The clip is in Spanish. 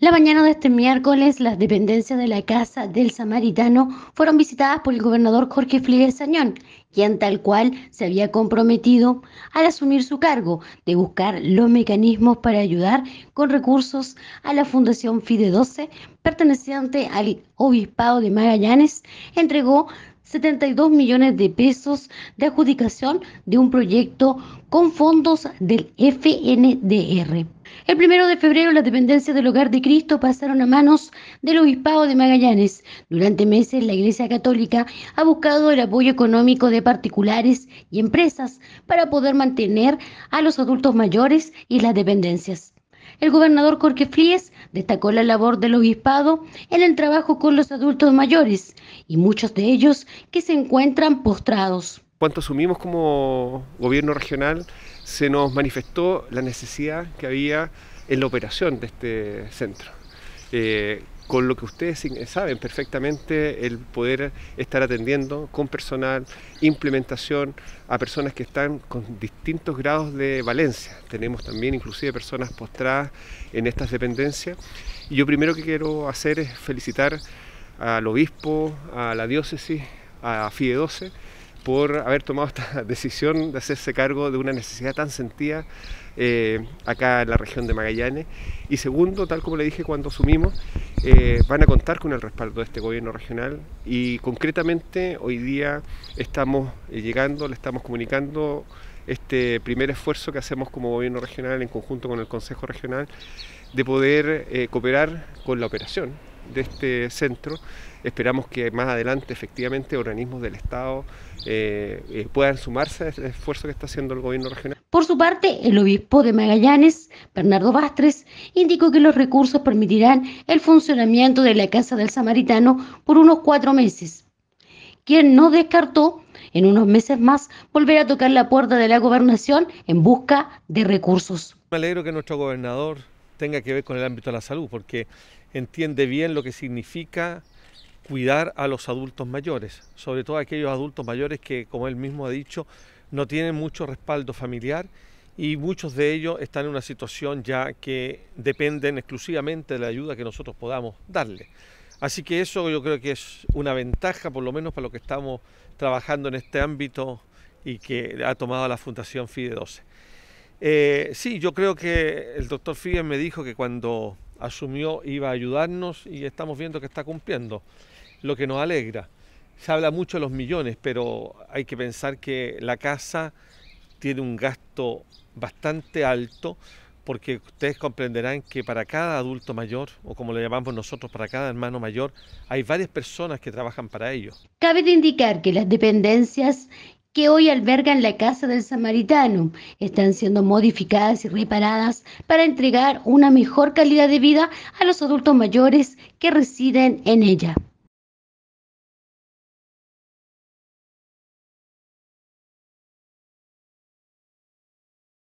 La mañana de este miércoles, las dependencias de la Casa del Samaritano fueron visitadas por el gobernador Jorge Flores Sañón, quien tal cual se había comprometido al asumir su cargo de buscar los mecanismos para ayudar con recursos a la Fundación FIDE 12, perteneciente al Obispado de Magallanes, entregó 72 millones de pesos de adjudicación de un proyecto con fondos del FNDR. El primero de febrero, las dependencias del Hogar de Cristo pasaron a manos del Obispado de Magallanes. Durante meses, la Iglesia Católica ha buscado el apoyo económico de particulares y empresas para poder mantener a los adultos mayores y las dependencias. El gobernador Corque Fríes destacó la labor del obispado en el trabajo con los adultos mayores y muchos de ellos que se encuentran postrados. Cuando asumimos como gobierno regional, se nos manifestó la necesidad que había en la operación de este centro. Eh, con lo que ustedes saben perfectamente, el poder estar atendiendo con personal, implementación a personas que están con distintos grados de valencia. Tenemos también inclusive personas postradas en estas dependencias. Y yo primero que quiero hacer es felicitar al obispo, a la diócesis, a fide 12 por haber tomado esta decisión de hacerse cargo de una necesidad tan sentida eh, acá en la región de Magallanes. Y segundo, tal como le dije cuando asumimos, eh, van a contar con el respaldo de este gobierno regional y concretamente hoy día estamos eh, llegando, le estamos comunicando este primer esfuerzo que hacemos como gobierno regional en conjunto con el Consejo Regional de poder cooperar con la operación de este centro. Esperamos que más adelante efectivamente organismos del Estado eh, eh, puedan sumarse al esfuerzo que está haciendo el gobierno regional. Por su parte, el obispo de Magallanes, Bernardo Bastres, indicó que los recursos permitirán el funcionamiento de la Casa del Samaritano por unos cuatro meses, quien no descartó en unos meses más volver a tocar la puerta de la gobernación en busca de recursos. Me alegro que nuestro gobernador tenga que ver con el ámbito de la salud, porque entiende bien lo que significa cuidar a los adultos mayores, sobre todo aquellos adultos mayores que, como él mismo ha dicho, no tienen mucho respaldo familiar y muchos de ellos están en una situación ya que dependen exclusivamente de la ayuda que nosotros podamos darle. Así que eso yo creo que es una ventaja, por lo menos para lo que estamos trabajando en este ámbito y que ha tomado la Fundación FIDE 12. Eh, sí, yo creo que el doctor Fíguez me dijo que cuando asumió iba a ayudarnos y estamos viendo que está cumpliendo, lo que nos alegra. Se habla mucho de los millones, pero hay que pensar que la casa tiene un gasto bastante alto, porque ustedes comprenderán que para cada adulto mayor, o como le llamamos nosotros, para cada hermano mayor, hay varias personas que trabajan para ello. Cabe de indicar que las dependencias que hoy albergan la casa del samaritano. Están siendo modificadas y reparadas para entregar una mejor calidad de vida a los adultos mayores que residen en ella.